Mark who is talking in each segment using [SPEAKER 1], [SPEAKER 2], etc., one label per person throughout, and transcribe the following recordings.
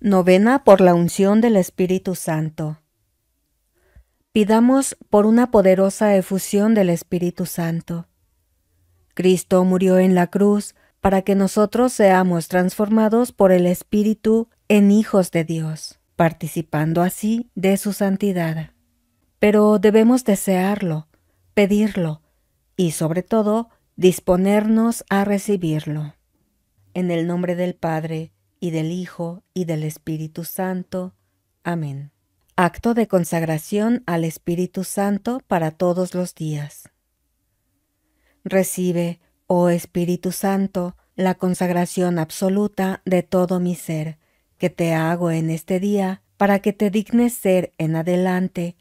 [SPEAKER 1] Novena por la unción del Espíritu Santo. Pidamos por una poderosa efusión del Espíritu Santo. Cristo murió en la cruz para que nosotros seamos transformados por el Espíritu en hijos de Dios, participando así de su santidad. Pero debemos desearlo, pedirlo y sobre todo disponernos a recibirlo. En el nombre del Padre, y del Hijo, y del Espíritu Santo. Amén. Acto de consagración al Espíritu Santo para todos los días. Recibe, oh Espíritu Santo, la consagración absoluta de todo mi ser, que te hago en este día, para que te dignes ser en adelante,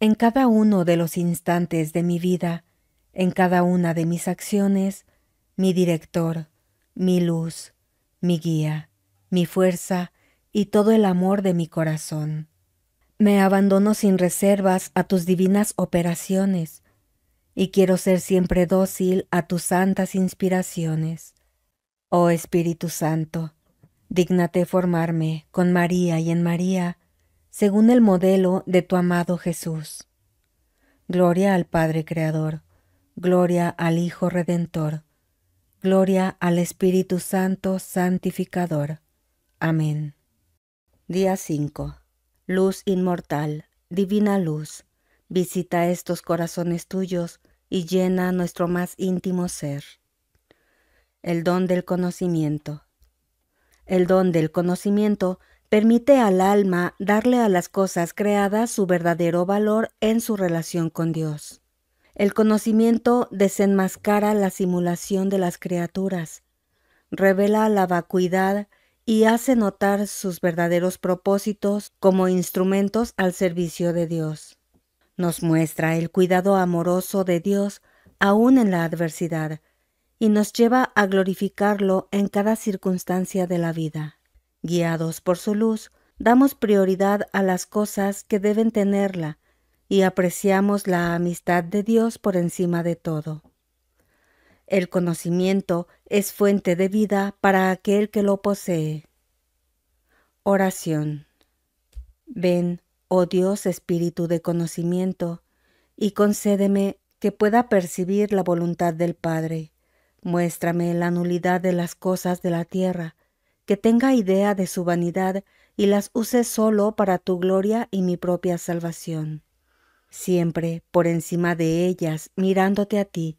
[SPEAKER 1] en cada uno de los instantes de mi vida, en cada una de mis acciones, mi director, mi luz, mi guía, mi fuerza y todo el amor de mi corazón. Me abandono sin reservas a tus divinas operaciones y quiero ser siempre dócil a tus santas inspiraciones. Oh Espíritu Santo, dígnate formarme con María y en María, según el modelo de tu amado Jesús. Gloria al Padre Creador, gloria al Hijo Redentor, gloria al Espíritu Santo Santificador Amén. Día 5. Luz inmortal, divina luz, visita estos corazones tuyos y llena nuestro más íntimo ser. El don del conocimiento. El don del conocimiento permite al alma darle a las cosas creadas su verdadero valor en su relación con Dios. El conocimiento desenmascara la simulación de las criaturas, revela la vacuidad y hace notar sus verdaderos propósitos como instrumentos al servicio de Dios. Nos muestra el cuidado amoroso de Dios aún en la adversidad y nos lleva a glorificarlo en cada circunstancia de la vida. Guiados por su luz, damos prioridad a las cosas que deben tenerla y apreciamos la amistad de Dios por encima de todo. El conocimiento es fuente de vida para aquel que lo posee. Oración. Ven, oh Dios Espíritu de conocimiento, y concédeme que pueda percibir la voluntad del Padre. Muéstrame la nulidad de las cosas de la tierra, que tenga idea de su vanidad y las use solo para tu gloria y mi propia salvación. Siempre por encima de ellas, mirándote a ti,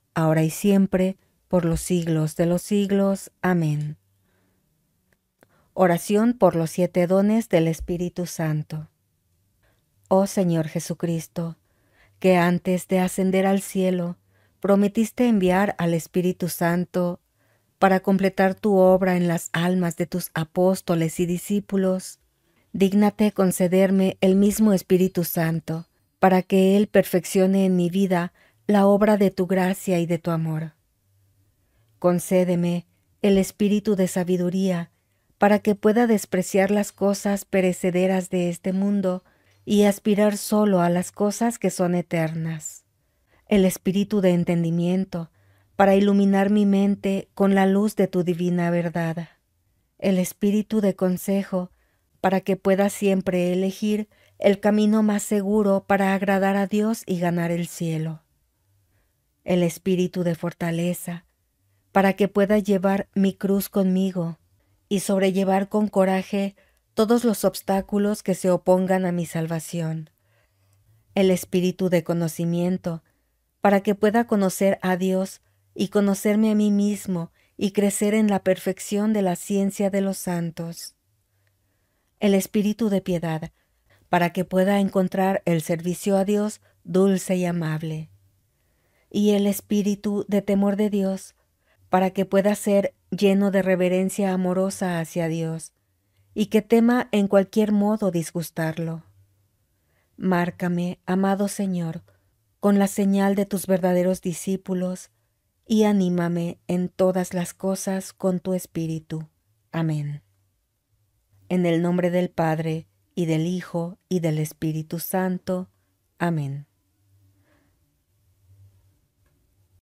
[SPEAKER 1] ahora y siempre, por los siglos de los siglos. Amén. Oración por los siete dones del Espíritu Santo. Oh Señor Jesucristo, que antes de ascender al cielo, prometiste enviar al Espíritu Santo para completar tu obra en las almas de tus apóstoles y discípulos, dígnate concederme el mismo Espíritu Santo, para que Él perfeccione en mi vida la obra de tu gracia y de tu amor. Concédeme el espíritu de sabiduría para que pueda despreciar las cosas perecederas de este mundo y aspirar solo a las cosas que son eternas. El espíritu de entendimiento para iluminar mi mente con la luz de tu divina verdad. El espíritu de consejo para que pueda siempre elegir el camino más seguro para agradar a Dios y ganar el cielo el espíritu de fortaleza, para que pueda llevar mi cruz conmigo y sobrellevar con coraje todos los obstáculos que se opongan a mi salvación, el espíritu de conocimiento, para que pueda conocer a Dios y conocerme a mí mismo y crecer en la perfección de la ciencia de los santos, el espíritu de piedad, para que pueda encontrar el servicio a Dios dulce y amable, y el espíritu de temor de Dios, para que pueda ser lleno de reverencia amorosa hacia Dios, y que tema en cualquier modo disgustarlo. Márcame, amado Señor, con la señal de tus verdaderos discípulos, y anímame en todas las cosas con tu espíritu. Amén. En el nombre del Padre, y del Hijo, y del Espíritu Santo. Amén.